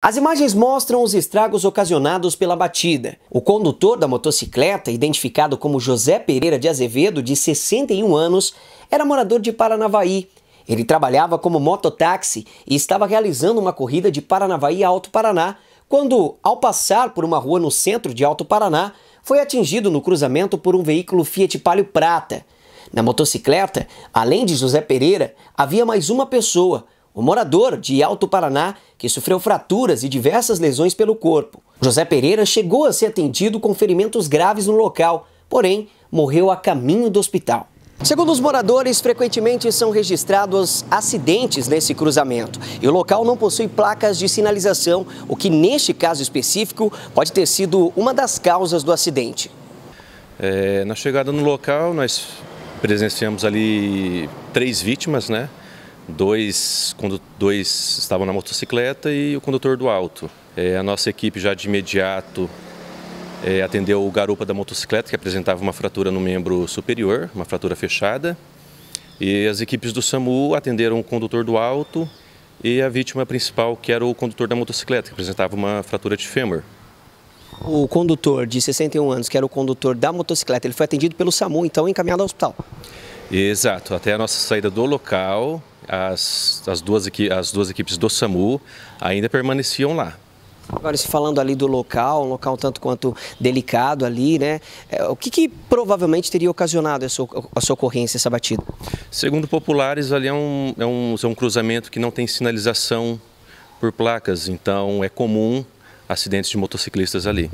As imagens mostram os estragos ocasionados pela batida. O condutor da motocicleta, identificado como José Pereira de Azevedo, de 61 anos, era morador de Paranavaí. Ele trabalhava como mototáxi e estava realizando uma corrida de Paranavaí a Alto Paraná, quando, ao passar por uma rua no centro de Alto Paraná, foi atingido no cruzamento por um veículo Fiat Palio Prata. Na motocicleta, além de José Pereira, havia mais uma pessoa, um morador de Alto Paraná que sofreu fraturas e diversas lesões pelo corpo. José Pereira chegou a ser atendido com ferimentos graves no local, porém morreu a caminho do hospital. Segundo os moradores, frequentemente são registrados acidentes nesse cruzamento e o local não possui placas de sinalização, o que neste caso específico pode ter sido uma das causas do acidente. É, na chegada no local, nós presenciamos ali três vítimas, né? dois, dois estavam na motocicleta e o condutor do alto. É, a nossa equipe já de imediato é, atendeu o garupa da motocicleta, que apresentava uma fratura no membro superior, uma fratura fechada. E as equipes do SAMU atenderam o condutor do alto e a vítima principal, que era o condutor da motocicleta, que apresentava uma fratura de fêmur. O condutor de 61 anos, que era o condutor da motocicleta, ele foi atendido pelo SAMU, então encaminhado ao hospital. Exato, até a nossa saída do local, as, as, duas, as duas equipes do SAMU ainda permaneciam lá. Agora, se falando ali do local, um local tanto quanto delicado ali, né? É, o que, que provavelmente teria ocasionado essa, essa ocorrência, essa batida? Segundo populares, ali é um, é, um, é um cruzamento que não tem sinalização por placas, então é comum acidentes de motociclistas ali.